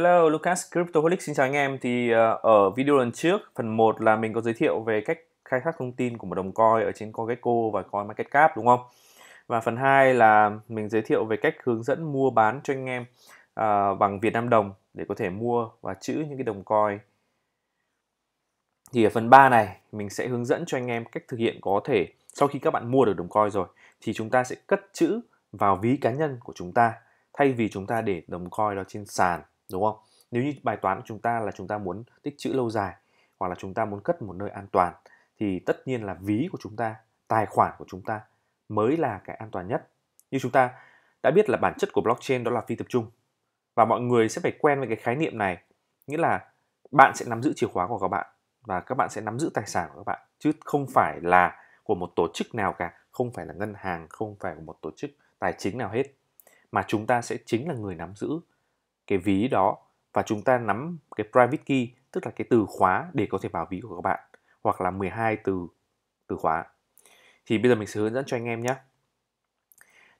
Hello, Lucas Cryptoholic xin chào anh em. Thì uh, ở video lần trước, phần 1 là mình có giới thiệu về cách khai thác thông tin của một đồng coin ở trên CoinGecko và CoinMarketCap đúng không? Và phần 2 là mình giới thiệu về cách hướng dẫn mua bán cho anh em uh, bằng Việt Nam đồng để có thể mua và trữ những cái đồng coin. Thì ở phần 3 này, mình sẽ hướng dẫn cho anh em cách thực hiện có thể sau khi các bạn mua được đồng coin rồi thì chúng ta sẽ cất trữ vào ví cá nhân của chúng ta thay vì chúng ta để đồng coin đó trên sàn đúng không nếu như bài toán của chúng ta là chúng ta muốn tích chữ lâu dài hoặc là chúng ta muốn cất một nơi an toàn thì tất nhiên là ví của chúng ta tài khoản của chúng ta mới là cái an toàn nhất như chúng ta đã biết là bản chất của blockchain đó là phi tập trung và mọi người sẽ phải quen với cái khái niệm này nghĩa là bạn sẽ nắm giữ chìa khóa của các bạn và các bạn sẽ nắm giữ tài sản của các bạn chứ không phải là của một tổ chức nào cả không phải là ngân hàng không phải của một tổ chức tài chính nào hết mà chúng ta sẽ chính là người nắm giữ cái ví đó và chúng ta nắm cái private key tức là cái từ khóa để có thể vào ví của các bạn hoặc là 12 từ từ khóa. Thì bây giờ mình sẽ hướng dẫn cho anh em nhé.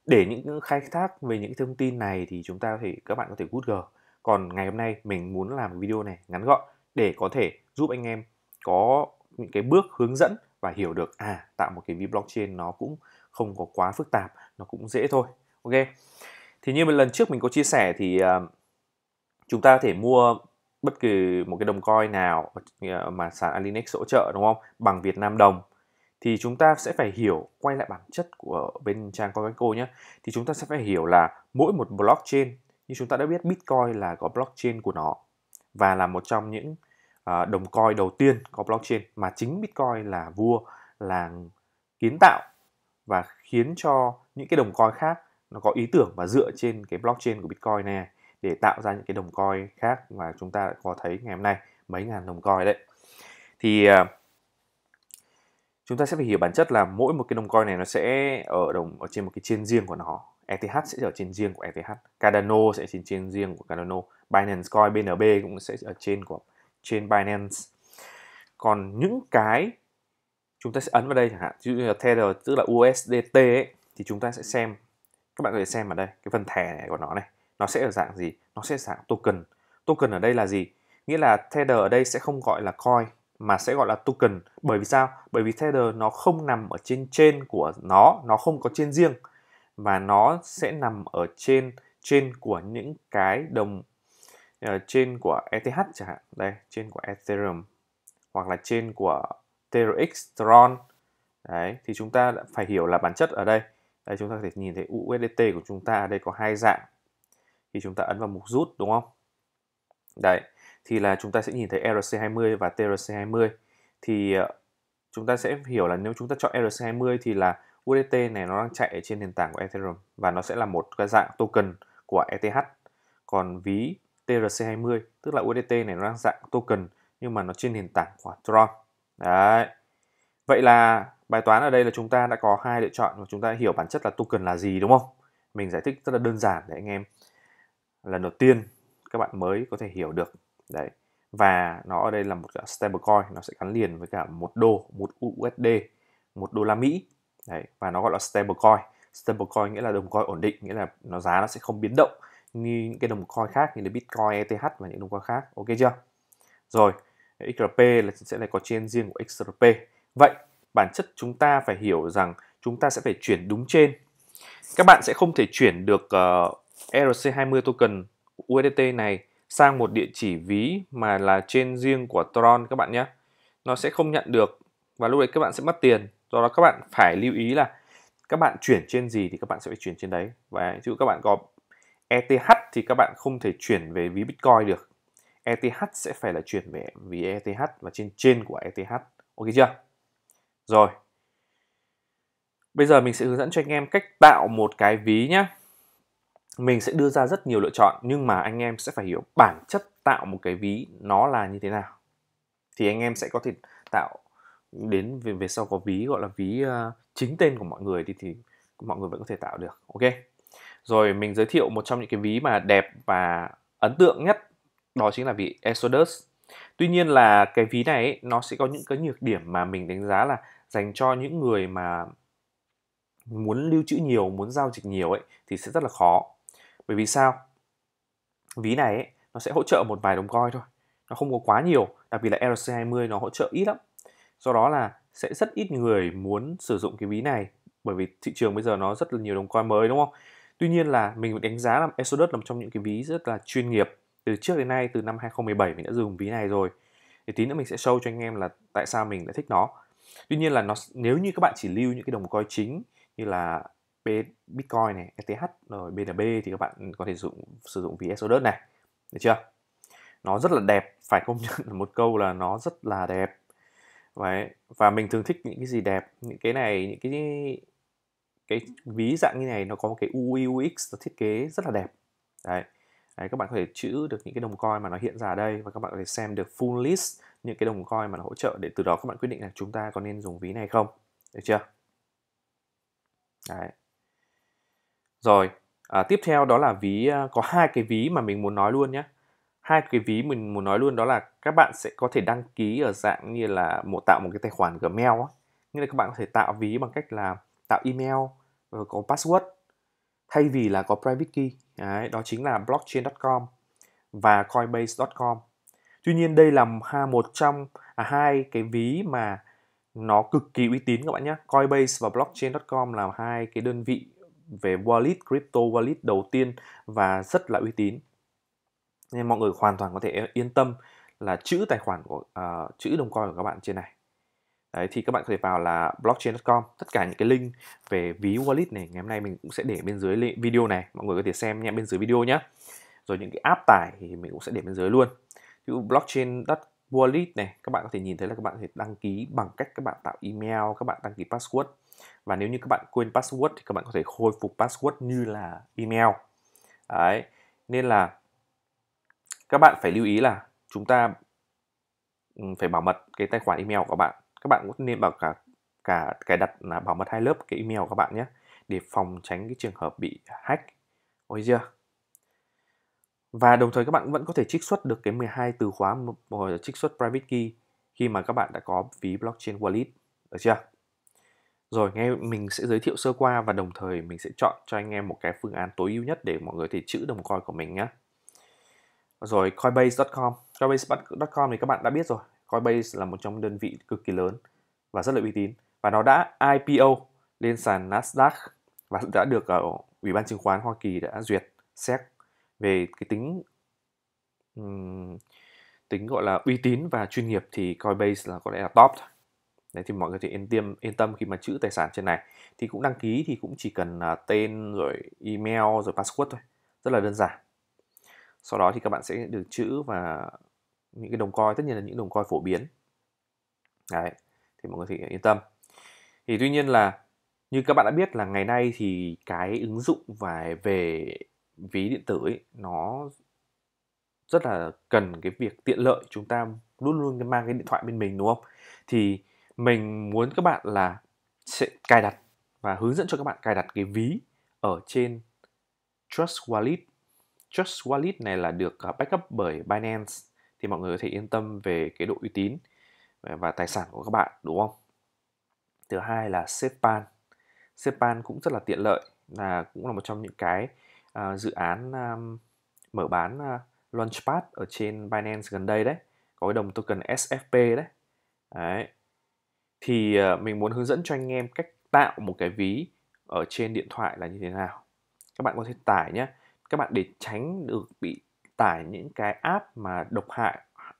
Để những khai thác về những thông tin này thì chúng ta có thể các bạn có thể Google. Còn ngày hôm nay mình muốn làm video này ngắn gọn để có thể giúp anh em có những cái bước hướng dẫn và hiểu được à tạo một cái ví blockchain nó cũng không có quá phức tạp, nó cũng dễ thôi. Ok. Thì như lần trước mình có chia sẻ thì uh, chúng ta có thể mua bất kỳ một cái đồng coin nào mà sàn Alinex hỗ trợ đúng không bằng Việt Nam đồng thì chúng ta sẽ phải hiểu quay lại bản chất của bên trang CoinGecko nhé thì chúng ta sẽ phải hiểu là mỗi một blockchain như chúng ta đã biết Bitcoin là có blockchain của nó và là một trong những à, đồng coin đầu tiên có blockchain mà chính Bitcoin là vua là kiến tạo và khiến cho những cái đồng coin khác nó có ý tưởng và dựa trên cái blockchain của Bitcoin này để tạo ra những cái đồng coi khác mà chúng ta đã có thấy ngày hôm nay mấy ngàn đồng coi đấy thì à, chúng ta sẽ phải hiểu bản chất là mỗi một cái đồng coi này nó sẽ ở đồng ở trên một cái chain riêng của nó ETH sẽ ở trên riêng của ETH Cardano sẽ trên trên riêng của Cardano Binance Coin BNB cũng sẽ ở trên của trên Binance còn những cái chúng ta sẽ ấn vào đây chẳng hạn ví dụ như là Tether tức là USDT ấy, thì chúng ta sẽ xem các bạn có thể xem ở đây cái phần thẻ này của nó này nó sẽ ở dạng gì nó sẽ dạng token token ở đây là gì nghĩa là tether ở đây sẽ không gọi là coin mà sẽ gọi là token bởi vì sao bởi vì tether nó không nằm ở trên trên của nó nó không có trên riêng và nó sẽ nằm ở trên trên của những cái đồng ờ, trên của ETH chẳng hạn đây trên của Ethereum hoặc là trên của TRX Tron đấy thì chúng ta phải hiểu là bản chất ở đây đây chúng ta có thể nhìn thấy USDT của chúng ta ở đây có hai dạng thì chúng ta ấn vào mục rút đúng không? Đấy, thì là chúng ta sẽ nhìn thấy ERC20 và TRC20 thì ờ, chúng ta sẽ hiểu là nếu chúng ta chọn ERC20 thì là USDT này nó đang chạy ở trên nền tảng của Ethereum và nó sẽ là một cái dạng token của ETH. Còn ví TRC20 tức là USDT này nó đang dạng token nhưng mà nó trên nền tảng của Tron. Đấy. Vậy là bài toán ở đây là chúng ta đã có hai lựa chọn và chúng ta hiểu bản chất là token là gì đúng không? Mình giải thích rất là đơn giản để anh em lần đầu tiên các bạn mới có thể hiểu được đấy và nó ở đây là một stablecoin nó sẽ gắn liền với cả một đô một USD một đô la Mỹ đấy và nó gọi là stablecoin stablecoin nghĩa là đồng coin ổn định nghĩa là nó giá nó sẽ không biến động như những cái đồng coin khác như là Bitcoin, ETH và những đồng coin khác ok chưa rồi XRP là sẽ lại có trên riêng của XRP vậy bản chất chúng ta phải hiểu rằng chúng ta sẽ phải chuyển đúng trên các bạn sẽ không thể chuyển được uh, ERC20 token USDT này sang một địa chỉ ví mà là trên riêng của Tron các bạn nhé nó sẽ không nhận được và lúc đấy các bạn sẽ mất tiền do đó các bạn phải lưu ý là các bạn chuyển trên gì thì các bạn sẽ phải chuyển trên đấy và ví dụ các bạn có ETH thì các bạn không thể chuyển về ví Bitcoin được ETH sẽ phải là chuyển về ví ETH và trên trên của ETH ok chưa rồi bây giờ mình sẽ hướng dẫn cho anh em cách tạo một cái ví nhé mình sẽ đưa ra rất nhiều lựa chọn nhưng mà anh em sẽ phải hiểu bản chất tạo một cái ví nó là như thế nào thì anh em sẽ có thể tạo đến về, về sau có ví gọi là ví uh, chính tên của mọi người thì thì mọi người vẫn có thể tạo được ok rồi mình giới thiệu một trong những cái ví mà đẹp và ấn tượng nhất đó chính là ví Exodus tuy nhiên là cái ví này ấy, nó sẽ có những cái nhược điểm mà mình đánh giá là dành cho những người mà muốn lưu trữ nhiều muốn giao dịch nhiều ấy thì sẽ rất là khó bởi vì sao ví này ấy, nó sẽ hỗ trợ một vài đồng coin thôi nó không có quá nhiều đặc biệt là ERC20 nó hỗ trợ ít lắm do đó là sẽ rất ít người muốn sử dụng cái ví này bởi vì thị trường bây giờ nó rất là nhiều đồng coin mới đúng không tuy nhiên là mình đánh giá là Exodus là một trong những cái ví rất là chuyên nghiệp từ trước đến nay từ năm 2017 mình đã dùng ví này rồi thì tí nữa mình sẽ show cho anh em là tại sao mình lại thích nó tuy nhiên là nó nếu như các bạn chỉ lưu những cái đồng coin chính như là Bitcoin này, ETH rồi BNB thì các bạn có thể dùng sử dụng ví Exodus này. Được chưa? Nó rất là đẹp, phải công nhận một câu là nó rất là đẹp. Đấy. Và mình thường thích những cái gì đẹp, những cái này, những cái cái ví dạng như này nó có một cái UI UX thiết kế rất là đẹp. Đấy. Đấy, các bạn có thể chữ được những cái đồng coin mà nó hiện ra đây và các bạn có thể xem được full list những cái đồng coin mà nó hỗ trợ để từ đó các bạn quyết định là chúng ta có nên dùng ví này không được chưa đấy rồi, à, tiếp theo đó là ví à, có hai cái ví mà mình muốn nói luôn nhé. Hai cái ví mình muốn nói luôn đó là các bạn sẽ có thể đăng ký ở dạng như là một tạo một cái tài khoản Gmail á. Nghĩa là các bạn có thể tạo ví bằng cách là tạo email ờ, có password thay vì là có private key. Đấy, đó chính là blockchain.com và coinbase.com. Tuy nhiên đây là một trong à, hai cái ví mà nó cực kỳ uy tín các bạn nhé. Coinbase và blockchain.com là hai cái đơn vị về wallet crypto wallet đầu tiên và rất là uy tín nên mọi người hoàn toàn có thể yên tâm là chữ tài khoản của uh, chữ đồng coin của các bạn trên này Đấy, thì các bạn có thể vào là blockchain.com tất cả những cái link về ví wallet này ngày hôm nay mình cũng sẽ để bên dưới video này mọi người có thể xem nhé bên dưới video nhé rồi những cái app tải thì mình cũng sẽ để bên dưới luôn blockchain Wallet này các bạn có thể nhìn thấy là các bạn có thể đăng ký bằng cách các bạn tạo email các bạn đăng ký password và nếu như các bạn quên password thì các bạn có thể khôi phục password như là email đấy nên là các bạn phải lưu ý là chúng ta ừ, phải bảo mật cái tài khoản email của bạn các bạn cũng nên bảo cả cả cài đặt là bảo mật hai lớp cái email của các bạn nhé để phòng tránh cái trường hợp bị hack ôi chưa và đồng thời các bạn vẫn có thể trích xuất được cái 12 từ khóa một trích xuất private key khi mà các bạn đã có ví blockchain wallet, được chưa? Rồi nghe mình sẽ giới thiệu sơ qua và đồng thời mình sẽ chọn cho anh em một cái phương án tối ưu nhất để mọi người có thể trữ đồng coin của mình nhé. Rồi coinbase.com, coinbase.com thì các bạn đã biết rồi, Coinbase là một trong đơn vị cực kỳ lớn và rất là uy tín và nó đã IPO lên sàn Nasdaq và đã được ở ờ, Ủy ban chứng khoán Hoa Kỳ đã duyệt xét về cái tính um, tính gọi là uy tín và chuyên nghiệp thì Coinbase là có lẽ là top thôi. Đấy thì mọi người thì yên tâm yên tâm khi mà chữ tài sản trên này thì cũng đăng ký thì cũng chỉ cần uh, tên rồi email rồi password thôi, rất là đơn giản. Sau đó thì các bạn sẽ được chữ và những cái đồng coi tất nhiên là những đồng coi phổ biến. Đấy, thì mọi người thì yên tâm. Thì tuy nhiên là như các bạn đã biết là ngày nay thì cái ứng dụng và về ví điện tử ấy nó rất là cần cái việc tiện lợi chúng ta luôn luôn mang cái điện thoại bên mình đúng không thì mình muốn các bạn là sẽ cài đặt và hướng dẫn cho các bạn cài đặt cái ví ở trên Trust Wallet Trust Wallet này là được à, backup bởi Binance thì mọi người có thể yên tâm về cái độ uy tín và tài sản của các bạn đúng không thứ hai là SafePan SafePan cũng rất là tiện lợi là cũng là một trong những cái À, dự án à, mở bán à, Launchpad ở trên Binance gần đây đấy có cái đồng token SFP đấy đấy thì à, mình muốn hướng dẫn cho anh em cách tạo một cái ví ở trên điện thoại là như thế nào các bạn có thể tải nhé các bạn để tránh được bị tải những cái app mà độc hại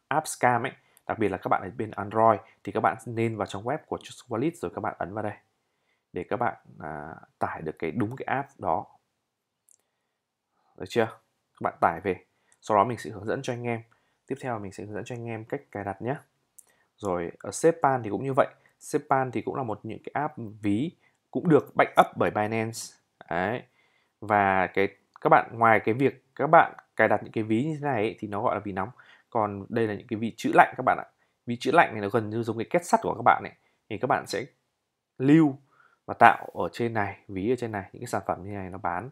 app scam ấy đặc biệt là các bạn ở bên Android thì các bạn nên vào trong web của Just Wallet rồi các bạn ấn vào đây để các bạn à, tải được cái đúng cái app đó được chưa các bạn tải về sau đó mình sẽ hướng dẫn cho anh em tiếp theo mình sẽ hướng dẫn cho anh em cách cài đặt nhé rồi ở ờ, Sepan thì cũng như vậy Sepan thì cũng là một những cái app ví cũng được back up bởi Binance đấy và cái các bạn ngoài cái việc các bạn cài đặt những cái ví như thế này ấy, thì nó gọi là ví nóng còn đây là những cái ví chữ lạnh các bạn ạ ví chữ lạnh này nó gần như giống cái két sắt của các bạn ấy thì các bạn sẽ lưu và tạo ở trên này ví ở trên này những cái sản phẩm như này nó bán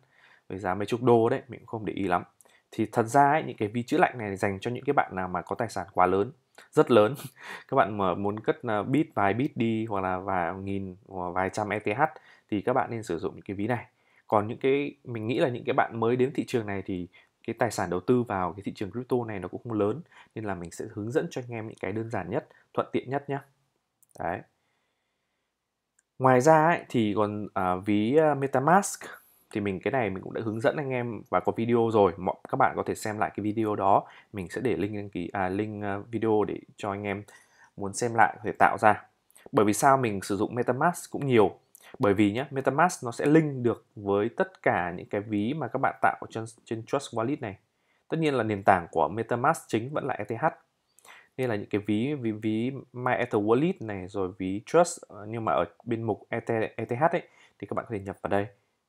với giá mấy chục đô đấy mình cũng không để ý lắm thì thật ra ấy, những cái ví chữ lạnh này dành cho những cái bạn nào mà có tài sản quá lớn rất lớn các bạn mà muốn cất ờ, bit vài bit đi hoặc là vài nghìn hoặc vài trăm ETH thì các bạn nên sử dụng những cái ví này còn những cái mình nghĩ là những cái bạn mới đến thị trường này thì cái tài sản đầu tư vào cái thị trường crypto này nó cũng không lớn nên là mình sẽ hướng dẫn cho anh em những cái đơn giản nhất thuận tiện nhất nhé đấy ngoài ra ấy, thì còn à, ví ờ, MetaMask thì mình cái này mình cũng đã hướng dẫn anh em và có video rồi mọi các bạn có thể xem lại cái video đó mình sẽ để link đăng ký à, link ờ, video để cho anh em muốn xem lại có thể tạo ra bởi vì sao mình sử dụng MetaMask cũng nhiều bởi vì nhé MetaMask nó sẽ link được với tất cả những cái ví mà các bạn tạo trên trên Trust Wallet này tất nhiên là nền tảng của MetaMask chính vẫn là ETH nên là những cái ví ví ví My Ether Wallet này rồi ví Trust ờ, nhưng mà ở bên mục ETH e ấy, thì các bạn có thể nhập vào đây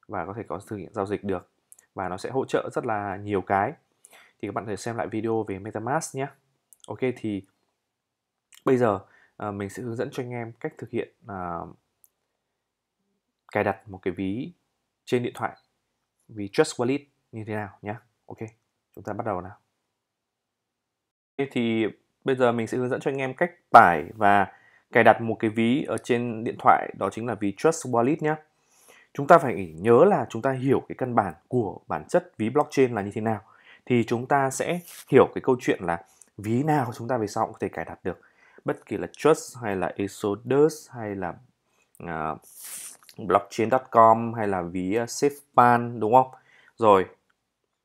và có thể có thực hiện giao dịch được và nó sẽ hỗ trợ rất là nhiều cái thì các bạn có thể xem lại video về MetaMask nhé ok thì bây giờ à, mình sẽ hướng dẫn cho anh em cách thực hiện à, cài đặt một cái ví trên điện thoại ví Trust Wallet như thế nào nhé ok chúng ta bắt đầu nào okay, thì bây giờ mình sẽ hướng dẫn cho anh em cách tải và cài đặt một cái ví ở trên điện thoại đó chính là ví Trust Wallet nhé chúng ta phải nhớ là chúng ta hiểu cái căn bản của bản chất ví blockchain là như thế nào thì chúng ta sẽ hiểu cái câu chuyện là ví nào chúng ta về sau cũng có thể cài đặt được bất kỳ là trust hay là exodus hay là uh, à, blockchain.com hay là ví uh, à, safepan đúng không rồi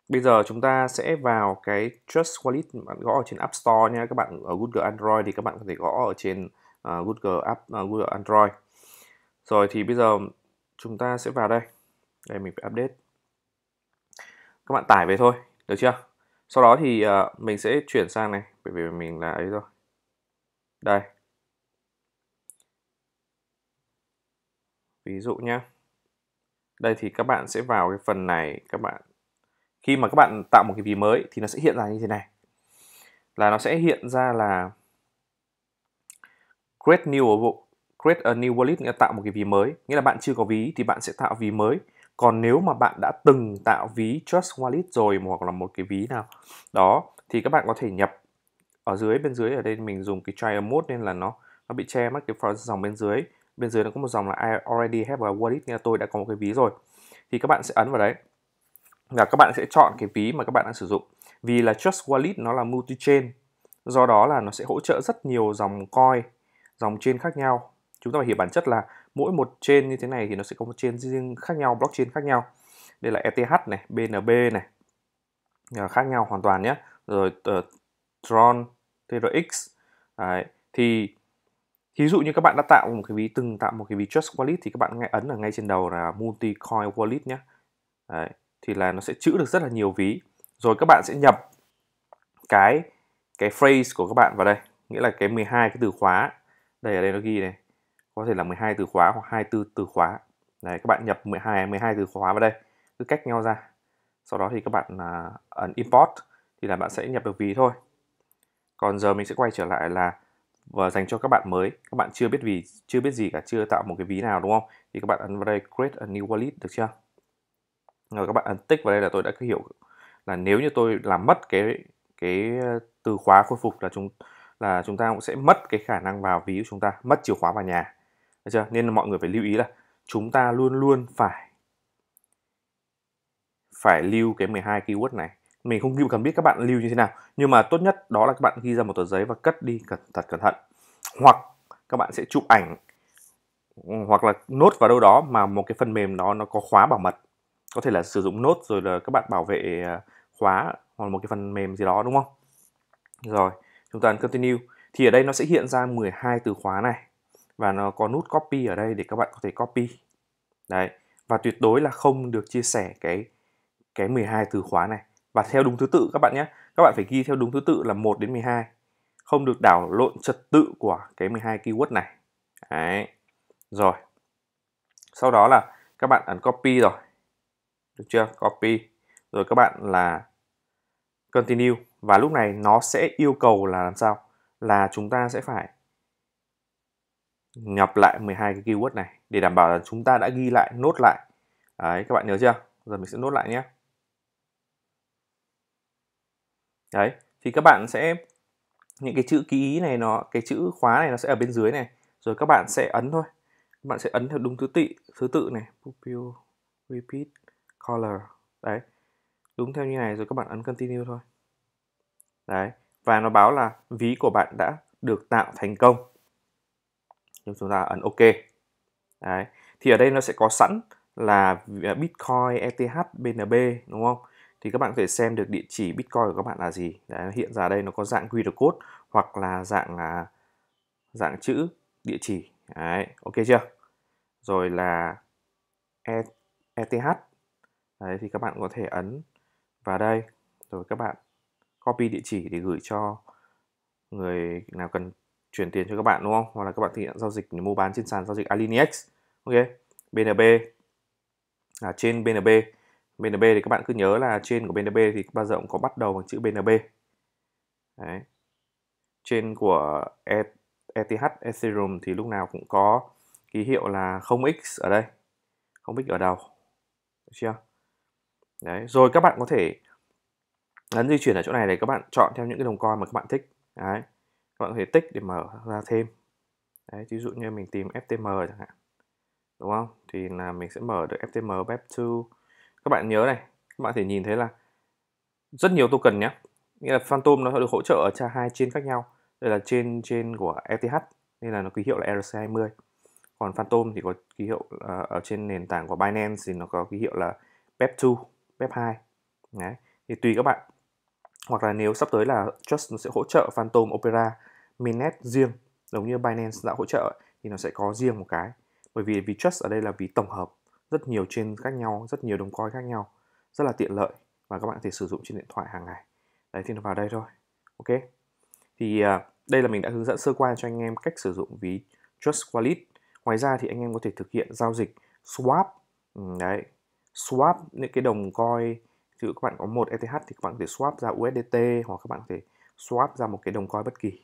bây giờ chúng ta sẽ vào cái trust wallet bạn gõ ở trên app store nha các bạn ở google android thì các bạn có thể gõ ở trên uh, google app uh, google android rồi thì bây giờ chúng ta sẽ vào đây đây mình phải update các bạn tải về thôi được chưa sau đó thì uh, mình sẽ chuyển sang này bởi vì mình là ấy rồi đây ví dụ nhé đây thì các bạn sẽ vào cái phần này các bạn khi mà các bạn tạo một cái ví mới thì nó sẽ hiện ra như thế này là nó sẽ hiện ra là create new ở bộ create a new wallet nghĩa là tạo một cái ví mới nghĩa là bạn chưa có ví thì bạn sẽ tạo ví mới còn nếu mà bạn đã từng tạo ví trust wallet rồi hoặc là một cái ví nào đó thì các bạn có thể nhập ở dưới bên dưới ở đây mình dùng cái trial mode nên là nó nó bị che mất cái dòng bên dưới bên dưới nó có một dòng là I already have a wallet nghĩa là tôi đã có một cái ví rồi thì các bạn sẽ ấn vào đấy là các bạn sẽ chọn cái ví mà các bạn đang sử dụng vì là Trust Wallet nó là multi chain do đó là nó sẽ hỗ trợ rất nhiều dòng coin dòng trên khác nhau chúng ta phải hiểu bản chất là mỗi một chain như thế này thì nó sẽ có một chain riêng khác nhau blockchain khác nhau đây là ETH này BNB này à, khác nhau hoàn toàn nhé rồi uh, Tron TRX Đấy. thì thí dụ như các bạn đã tạo một cái ví từng tạo một cái ví Trust Wallet thì các bạn ngay ấn ở ngay trên đầu là multi coin wallet nhé Đấy. thì là nó sẽ chữ được rất là nhiều ví rồi các bạn sẽ nhập cái cái phrase của các bạn vào đây nghĩa là cái 12 cái từ khóa đây ở đây nó ghi này có thể là 12 từ khóa hoặc 24 từ khóa đấy các bạn nhập 12 12 từ khóa vào đây cứ cách nhau ra sau đó thì các bạn à, ấn import thì là bạn sẽ nhập được ví thôi còn giờ mình sẽ quay trở lại là và dành cho các bạn mới các bạn chưa biết vì chưa biết gì cả chưa tạo một cái ví nào đúng không thì các bạn ấn vào đây create a new wallet được chưa rồi các bạn ấn tích vào đây là tôi đã hiểu là nếu như tôi làm mất cái cái ờ, từ khóa khôi phục là chúng là chúng ta cũng sẽ mất cái khả năng vào ví của chúng ta mất chìa khóa vào nhà được chưa? Nên là mọi người phải lưu ý là chúng ta luôn luôn phải phải lưu cái 12 keyword này. Mình không cần biết các bạn lưu như thế nào, nhưng mà tốt nhất đó là các bạn ghi ra một tờ giấy và cất đi cẩn thật cẩn thận. Hoặc các bạn sẽ chụp ảnh ừ, hoặc là nốt vào đâu đó mà một cái phần mềm đó nó có khóa bảo mật. Có thể là sử dụng nốt rồi là các bạn bảo vệ à, khóa hoặc một cái phần mềm gì đó đúng không? Rồi, chúng ta continue thì ở đây nó sẽ hiện ra 12 từ khóa này và nó có nút copy ở đây để các bạn có thể copy đấy và tuyệt đối là không được chia sẻ cái cái 12 từ khóa này và theo đúng thứ tự các bạn nhé các bạn phải ghi theo đúng thứ tự là 1 đến 12 không được đảo lộn trật tự của cái 12 keyword này đấy rồi sau đó là các bạn ấn copy rồi được chưa copy rồi các bạn là continue và lúc này nó sẽ yêu cầu là làm sao là chúng ta sẽ phải nhập lại 12 cái keyword này để đảm bảo là chúng ta đã ghi lại nốt lại đấy các bạn nhớ chưa giờ mình sẽ nốt lại nhé đấy thì các bạn sẽ những cái chữ ký ý này nó cái chữ khóa này nó sẽ ở bên dưới này rồi các bạn sẽ ấn thôi các bạn sẽ ấn theo đúng thứ tự thứ tự này pupil repeat color đấy đúng theo như này rồi các bạn ấn continue thôi đấy và nó báo là ví của bạn đã được tạo thành công nhưng chúng ta ấn ok đấy thì ở đây nó sẽ có sẵn là à, Bitcoin ETH BNB đúng không thì các bạn có thể xem được địa chỉ Bitcoin của các bạn là gì đấy, hiện ra đây nó có dạng QR code hoặc là dạng là dạng chữ địa chỉ đấy ok chưa rồi là ETH e đấy thì các bạn có thể ấn vào đây rồi các bạn copy địa chỉ để gửi cho người nào cần chuyển tiền cho các bạn đúng không hoặc là các bạn thực hiện giao dịch mua bán trên sàn giao dịch Alinex ok BNB à, trên BNB BNB thì các bạn cứ nhớ là trên của BNB thì bao giờ cũng có bắt đầu bằng chữ BNB Đấy. trên của e- ETH Ethereum thì lúc nào cũng có ký hiệu là 0x ở đây 0x ở đầu được chưa Đấy. rồi các bạn có thể ấn di chuyển ở chỗ này để các bạn chọn theo những cái đồng coin mà các bạn thích Đấy bạn có thể tích để mở ra thêm đấy ví dụ như mình tìm ftm chẳng hạn đúng không thì là mình sẽ mở được ftm web 2 các bạn nhớ này các bạn có thể nhìn thấy là rất nhiều token nhé nghĩa là phantom nó sẽ được hỗ trợ ở tra hai trên khác nhau đây là trên trên của ETH nên là nó ký hiệu là ERC20 còn phantom thì có ký hiệu uh, ở trên nền tảng của Binance thì nó có ký hiệu là BEP2 BEP2 đấy thì tùy các bạn hoặc là nếu sắp tới là Trust nó sẽ hỗ trợ phantom Opera mainnet riêng giống như Binance đã hỗ trợ thì nó sẽ có riêng một cái bởi vì vì trust ở đây là vì tổng hợp rất nhiều trên khác nhau rất nhiều đồng coin khác nhau rất là tiện lợi và các bạn có thể sử dụng trên điện thoại hàng ngày đấy thì nó vào đây thôi ok thì à, đây là mình đã hướng dẫn sơ qua cho anh em cách sử dụng ví trust wallet ngoài ra thì anh em có thể thực hiện giao dịch swap ừ, đấy swap những cái đồng coin ví dụ các bạn có một ETH thì các bạn có thể swap ra USDT hoặc các bạn có thể swap ra một cái đồng coin bất kỳ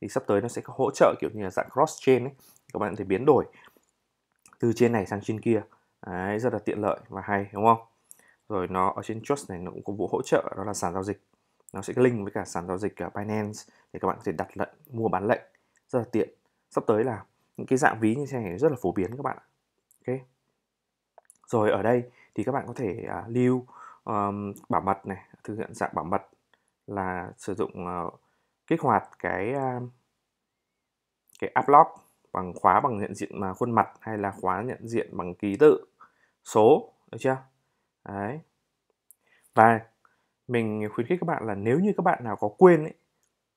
thì sắp tới nó sẽ có hỗ trợ kiểu như là dạng cross chain ấy các bạn có thể biến đổi từ trên này sang trên kia Đấy, rất là tiện lợi và hay đúng không rồi nó ở trên trust này nó cũng có vụ hỗ trợ đó là sàn giao dịch nó sẽ link với cả sàn giao dịch cả Binance để các bạn có thể đặt lệnh mua bán lệnh rất là tiện sắp tới là những cái dạng ví như thế này rất là phổ biến các bạn ok rồi ở đây thì các bạn có thể uh, lưu um, bảo mật này thực hiện dạng bảo mật là sử dụng uh, kích hoạt cái cái app lock bằng khóa bằng nhận diện mà khuôn mặt hay là khóa nhận diện bằng ký tự số được chưa đấy và mình khuyến khích các bạn là nếu như các bạn nào có quên ấy,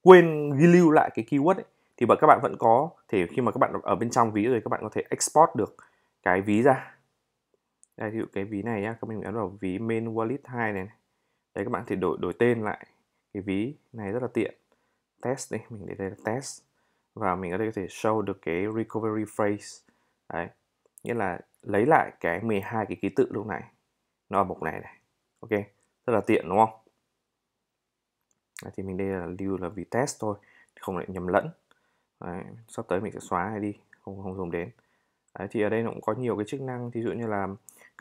quên ghi lưu lại cái keyword ấy, thì các bạn vẫn có thể khi mà các bạn ở bên trong ví rồi các bạn có thể export được cái ví ra đây ví dụ cái ví này nhá các mình ấn vào ví main wallet 2 này, này đấy các bạn có thể đổi đổi tên lại cái ví này rất là tiện test đi mình để đây là test và mình ở đây có thể show được cái recovery phrase đấy nghĩa là lấy lại cái 12 cái ký tự lúc này nó ở mục này này ok rất là tiện đúng không đấy, thì mình đây là lưu là vì test thôi không lại nhầm lẫn đấy, sắp tới mình sẽ xóa này đi không không dùng đến đấy, thì ở đây nó cũng có nhiều cái chức năng thí dụ như là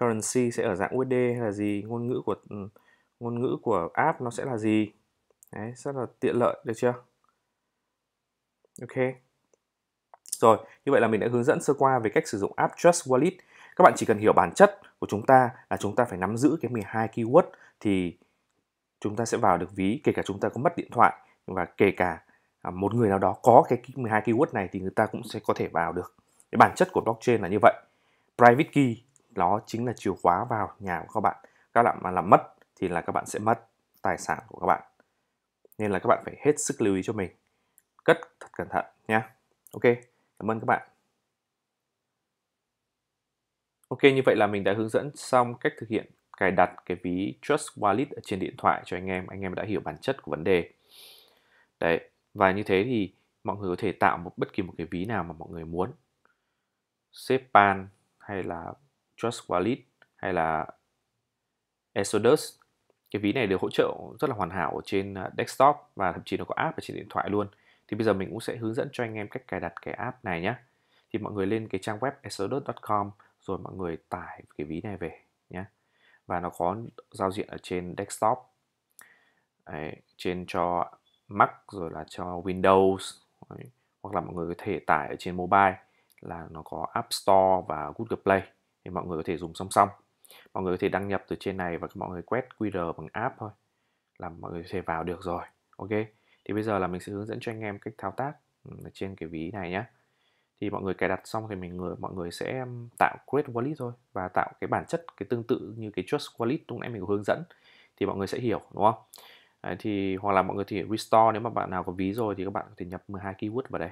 currency sẽ ở dạng USD hay là gì ngôn ngữ của ừ, ngôn ngữ của app nó sẽ là gì đấy rất là tiện lợi được chưa ok rồi như vậy là mình đã hướng dẫn sơ qua về cách sử dụng app Trust Wallet các bạn chỉ cần hiểu bản chất của chúng ta là chúng ta phải nắm giữ cái 12 keyword thì chúng ta sẽ vào được ví kể cả chúng ta có mất điện thoại và kể cả à, một người nào đó có cái 12 keyword này thì người ta cũng sẽ có thể vào được cái bản chất của blockchain là như vậy private key nó chính là chìa khóa vào nhà của các bạn các bạn mà làm mất thì là các bạn sẽ mất tài sản của các bạn nên là các bạn phải hết sức lưu ý cho mình cất thật cẩn thận nhé ok cảm ơn các bạn ok như vậy là mình đã hướng dẫn xong cách thực hiện cài đặt cái ví Trust Wallet ở trên điện thoại cho anh em anh em đã hiểu bản chất của vấn đề đấy và như thế thì mọi người có thể tạo một bất kỳ một cái ví nào mà mọi người muốn xếp hay là Trust Wallet hay là Exodus cái ví này được hỗ trợ rất là hoàn hảo ở trên à, desktop và thậm chí nó có app ở trên điện thoại luôn thì bây giờ mình cũng sẽ hướng dẫn cho anh em cách cài đặt cái app này nhé thì mọi người lên cái trang web exodus.com rồi mọi người tải cái ví này về nhé và nó có giao diện ở trên desktop Đấy, trên cho Mac rồi là cho Windows Đấy. hoặc là mọi người có thể tải ở trên mobile là nó có App Store và Google Play thì mọi người có thể dùng song song mọi người có thể đăng nhập từ trên này và mọi người quét QR bằng app thôi là mọi người có thể vào được rồi ok thì bây giờ là mình sẽ hướng dẫn cho anh em cách thao tác ừ, trên cái ví này nhé thì mọi người cài đặt xong thì mình người mọi người sẽ tạo create wallet thôi và tạo cái bản chất cái tương tự như cái trust wallet lúc nãy mình hướng dẫn thì mọi người sẽ hiểu đúng không Đấy, thì hoặc là mọi người thì restore nếu mà bạn nào có ví rồi thì các bạn có thể nhập 12 keyword vào đây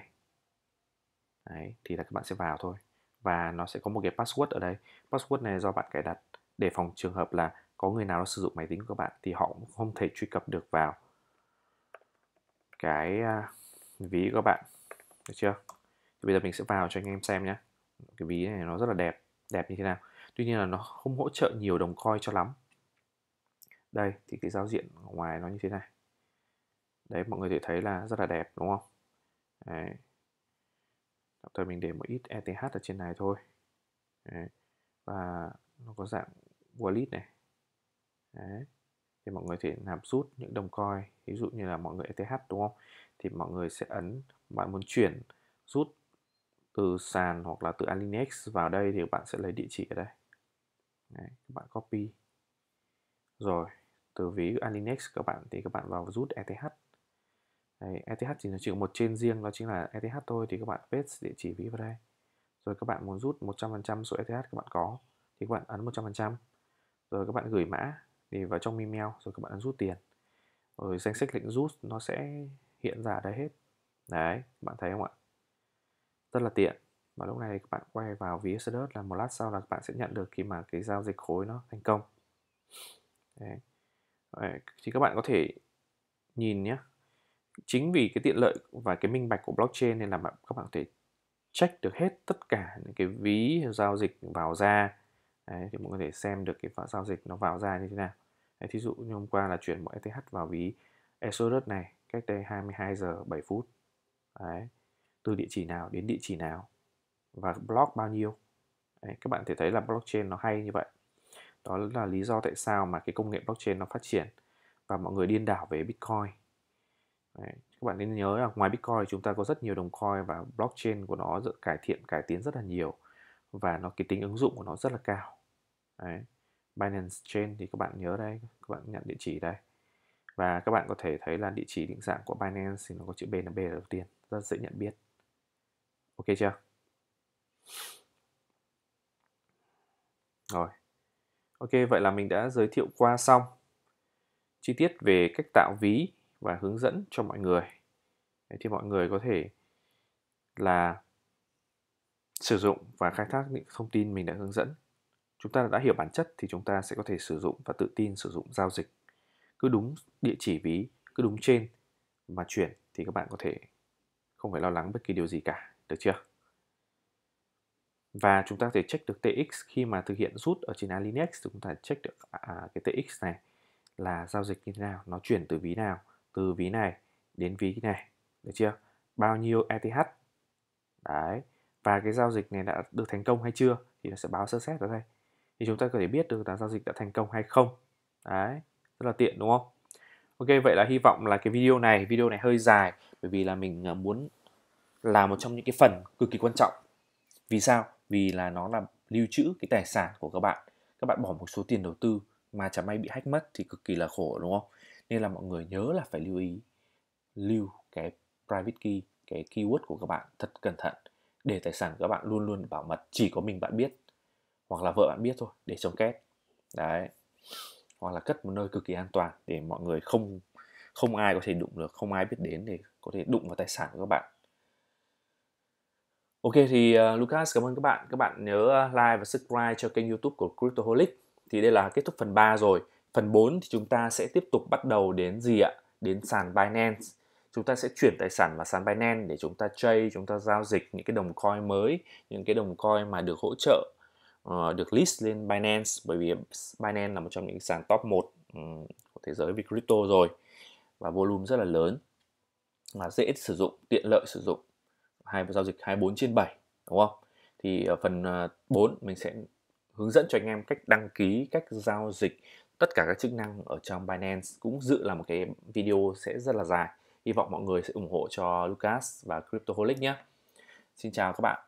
Đấy, thì là các bạn sẽ vào thôi và nó sẽ có một cái password ở đây password này do bạn cài đặt để phòng trường hợp là có người nào nó sử dụng máy tính của bạn thì họ không thể truy cập được vào cái à, ví các bạn được chưa thì bây giờ mình sẽ vào cho anh em xem nhé cái ví này nó rất là đẹp đẹp như thế nào tuy nhiên là nó không hỗ trợ nhiều đồng coin cho lắm đây thì cái giao diện ngoài nó như thế này đấy mọi người thể thấy là rất là đẹp đúng không đấy. tạm thời mình để một ít ETH ở trên này thôi đấy. và nó có dạng wallet này đấy thì mọi người thể làm rút những đồng coin ví dụ như là mọi người ETH đúng không thì mọi người sẽ ấn bạn muốn chuyển rút từ sàn hoặc là từ Alinex vào đây thì bạn sẽ lấy địa chỉ ở đây Đấy, các bạn copy rồi từ ví Alinex các bạn thì các bạn vào rút ETH Đấy, ETH chỉ là chỉ một trên riêng đó chính là ETH thôi thì các bạn paste địa chỉ ví vào đây rồi các bạn muốn rút 100% số ETH các bạn có thì các bạn ấn 100% rồi các bạn gửi mã thì vào trong email rồi các bạn ấn rút tiền rồi danh sách lệnh rút nó sẽ hiện ra ở đây hết đấy bạn thấy không ạ rất là tiện và lúc này các bạn quay vào ví Exodus là một lát sau là các bạn sẽ nhận được khi mà cái giao dịch khối nó thành công đấy. đấy. thì các bạn có thể nhìn nhé chính vì cái tiện lợi và cái minh bạch của blockchain nên là các bạn có thể check được hết tất cả những cái ví giao dịch vào ra Đấy, thì mình có thể xem được cái giao dịch nó vào ra như thế nào Đấy, thí dụ như hôm qua là chuyển một ETH vào ví Exodus này cách đây 22 giờ 7 phút Đấy, từ địa chỉ nào đến địa chỉ nào và block bao nhiêu Đấy, các bạn thể thấy là blockchain nó hay như vậy đó là lý do tại sao mà cái công nghệ blockchain nó phát triển và mọi người điên đảo về bitcoin Đấy, các bạn nên nhớ là ngoài bitcoin chúng ta có rất nhiều đồng coin và blockchain của nó được cải thiện cải tiến rất là nhiều và nó cái tính ứng dụng của nó rất là cao Đấy. Binance Chain thì các bạn nhớ đây các bạn nhận địa chỉ đây và các bạn có thể thấy là địa chỉ định dạng của Binance thì nó có chữ B là B đầu tiên rất dễ nhận biết ok chưa rồi ok vậy là mình đã giới thiệu qua xong chi tiết về cách tạo ví và hướng dẫn cho mọi người Đấy thì mọi người có thể là sử dụng và khai thác những thông tin mình đã hướng dẫn Chúng ta đã hiểu bản chất thì chúng ta sẽ có thể sử dụng và tự tin sử dụng giao dịch. Cứ đúng địa chỉ ví, cứ đúng trên mà chuyển thì các bạn có thể không phải lo lắng bất kỳ điều gì cả, được chưa? Và chúng ta có thể check được TX khi mà thực hiện rút ở trên Alinex chúng ta check được à, à cái TX này là giao dịch như thế nào, nó chuyển từ ví nào, từ ví này đến ví này, được chưa? Bao nhiêu ETH? Đấy. Và cái giao dịch này đã được thành công hay chưa thì nó sẽ báo sơ xét ở đây thì chúng ta có thể biết được là giao dịch đã thành công hay không đấy rất là tiện đúng không ok vậy là hy vọng là cái video này video này hơi dài bởi vì là mình ờ, muốn là một trong những cái phần cực kỳ quan trọng vì sao vì là nó là lưu trữ cái tài sản của các bạn các bạn bỏ một số tiền đầu tư mà chẳng may bị hack mất thì cực kỳ là khổ đúng không nên là mọi người nhớ là phải lưu ý lưu cái private key cái keyword của các bạn thật cẩn thận để tài sản của các bạn luôn luôn bảo mật chỉ có mình bạn biết hoặc là vợ bạn biết thôi để chống két đấy hoặc là cất một nơi cực kỳ an toàn để mọi người không không ai có thể đụng được không ai biết đến để có thể đụng vào tài sản của các bạn Ok thì uh, Lucas cảm ơn các bạn các bạn nhớ ờ, like và subscribe cho kênh YouTube của Cryptoholic thì đây là kết thúc phần 3 rồi phần 4 thì chúng ta sẽ tiếp tục bắt đầu đến gì ạ đến sàn Binance chúng ta sẽ chuyển tài sản vào sàn Binance để chúng ta trade, chúng ta giao dịch những cái đồng coin mới, những cái đồng coin mà được hỗ trợ Ờ, được list lên Binance bởi vì Binance là một trong những sàn top 1 của thế giới về crypto rồi và volume rất là lớn và dễ sử dụng tiện lợi sử dụng hai giao dịch 24 trên 7 đúng không thì ở phần 4 à, mình sẽ hướng dẫn cho anh em cách đăng ký cách giao dịch tất cả các chức năng ở trong Binance cũng dự là một cái video sẽ rất là dài hy vọng mọi người sẽ ủng hộ cho Lucas và Cryptoholic nhé Xin chào các bạn